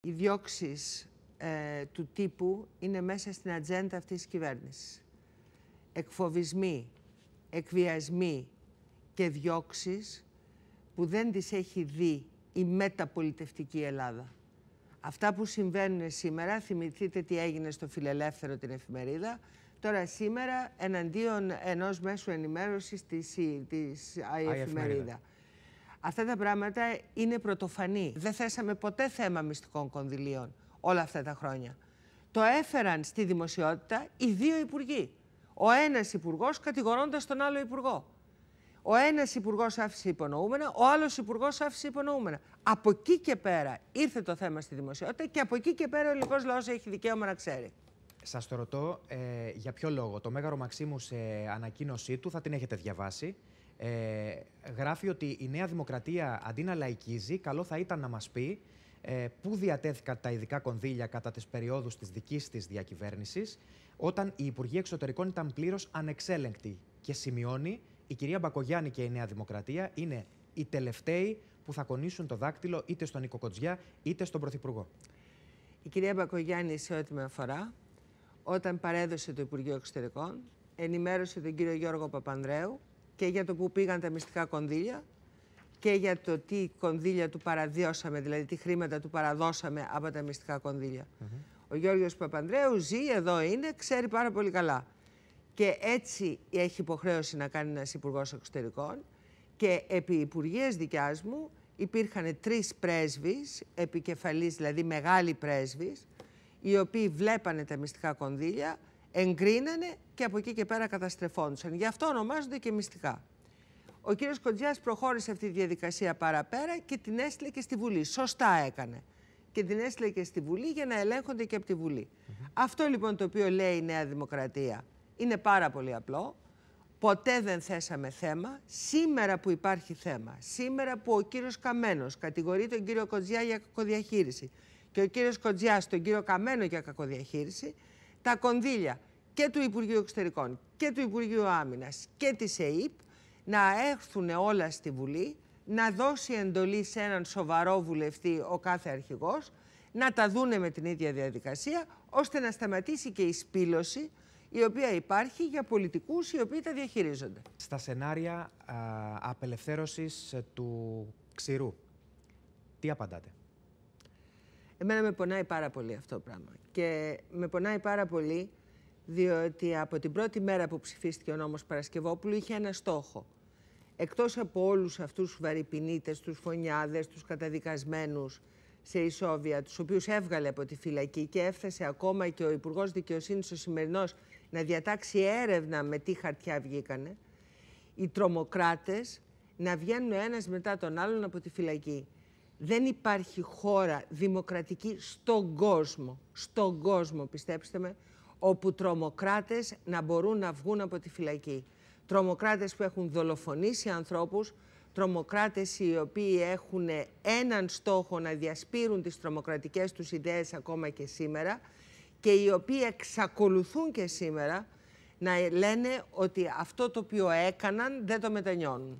Οι διώξεις ε, του τύπου είναι μέσα στην ατζέντα αυτής της κυβέρνησης. Εκφοβισμοί, εκβιασμοί και διώξεις που δεν τις έχει δει η μεταπολιτευτική Ελλάδα. Αυτά που συμβαίνουν σήμερα, θυμηθείτε τι έγινε στο Φιλελεύθερο την εφημερίδα, τώρα σήμερα εναντίον ενός μέσου ενημέρωσης της, της, εφημερίδα. Αυτά τα πράγματα είναι πρωτοφανή. Δεν θέσαμε ποτέ θέμα μυστικών κονδυλίων όλα αυτά τα χρόνια. Το έφεραν στη δημοσιότητα οι δύο υπουργοί. Ο ένας υπουργός κατηγορώντας τον άλλο υπουργό. Ο ένας υπουργός άφησε υπονοούμενα, ο άλλος υπουργός άφησε υπονοούμενα. Από εκεί και πέρα ήρθε το θέμα στη δημοσιότητα και από εκεί και πέρα ο ελληνικός λαός έχει δικαίωμα να ξέρει. Σας το ρωτώ ε, για ποιο λόγο. Το Μέγαρο Μαξίμου σε ανακοίνωσή του θα την έχετε διαβάσει ε, γράφει ότι η Νέα Δημοκρατία αντί να λαϊκίζει, καλό θα ήταν να μας πει ε, πού διατέθηκαν τα ειδικά κονδύλια κατά τις περιόδους της δικής της διακυβέρνησης, όταν η Υπουργοί Εξωτερικών ήταν πλήρως ανεξέλεγκτοι και σημειώνει η κυρία Μπακογιάννη και η Νέα Δημοκρατία είναι οι τελευταίοι που θα κονίσουν το δάκτυλο είτε στον Νίκο Κοτζιά είτε στον Πρωθυπουργό. Η κυρία Μπακογιάννη σε ό,τι με αφορά, όταν παρέδωσε το Υπουργείο Εξωτερικών, ενημέρωσε τον κύριο Γιώργο Παπανδρέου και για το που πήγαν τα μυστικά κονδύλια και για το τι κονδύλια του παραδιώσαμε, δηλαδή τι χρήματα του παραδώσαμε από τα μυστικά κονδύλια. Ο Γιώργος Παπανδρέου ζει, εδώ είναι, ξέρει πάρα πολύ καλά. Και έτσι έχει υποχρέωση να κάνει ένας υπουργός Εξωτερικών και επί Υπουργείας δικιάς μου υπήρχαν τρεις πρέσβεις, επικεφαλής δηλαδή μεγάλοι πρέσβεις, οι οποίοι βλέπανε τα μυστικά κονδύλια εγκρίνανε και από εκεί και πέρα καταστρεφόντουσαν. Γι' αυτό ονομάζονται και μυστικά. Ο κ. Κοντζιάς προχώρησε αυτή τη διαδικασία παραπέρα και την έστειλε και στη Βουλή. Σωστά έκανε. Και την έστειλε και στη Βουλή για να ελέγχονται και από τη Βουλή. Αυτό λοιπόν το οποίο λέει η Νέα Δημοκρατία είναι πάρα πολύ απλό. Ποτέ δεν θέσαμε θέμα. Σήμερα που υπάρχει θέμα, σήμερα που ο κύριος Καμένος κατηγορεί τον κύριο Κοντζιά για κακοδιαχείριση και ο κύριος Κοντζιάς τον κύριο Καμένο για κακοδιαχείριση, τα κονδύλια και του Υπουργείου Εξωτερικών και του Υπουργείου Άμυνας και της ΕΕΠ να έρθουν όλα στη Βουλή, να δώσει εντολή σε έναν σοβαρό βουλευτή ο κάθε αρχηγός, να τα δούνε με την ίδια διαδικασία, ώστε να σταματήσει και η σπήλωση η οποία υπάρχει για πολιτικούς οι οποίοι τα διαχειρίζονται. Στα σενάρια α, απελευθέρωσης του ξηρού, τι απαντάτε. Εμένα με πονάει πάρα πολύ αυτό το πράγμα. Και με πονάει πάρα πολύ διότι από την πρώτη μέρα που ψηφίστηκε ο νόμος Παρασκευόπουλου είχε ένα στόχο. Εκτός από όλους αυτούς τους βαρυπινίτες, τους φωνιάδες, τους καταδικασμένους σε ισόβια, τους οποίους έβγαλε από τη φυλακή και έφτασε ακόμα και ο Υπουργός Δικαιοσύνης ο σημερινός, να διατάξει έρευνα με τι χαρτιά βγήκανε, οι τρομοκράτες να βγαίνουν ο ένας μετά τον άλλον από τη φυλακή. Δεν υπάρχει χώρα δημοκρατική στον κόσμο, στον κόσμο, πιστέψτε με, όπου τρομοκράτες να μπορούν να βγουν από τη φυλακή. Τρομοκράτες που έχουν δολοφονήσει ανθρώπους, τρομοκράτες οι οποίοι έχουν έναν στόχο να διασπείρουν τις τρομοκρατικές τους ιδέες ακόμα και σήμερα και οι οποίοι εξακολουθούν και σήμερα να λένε ότι αυτό το οποίο έκαναν δεν το μετανιώνουν.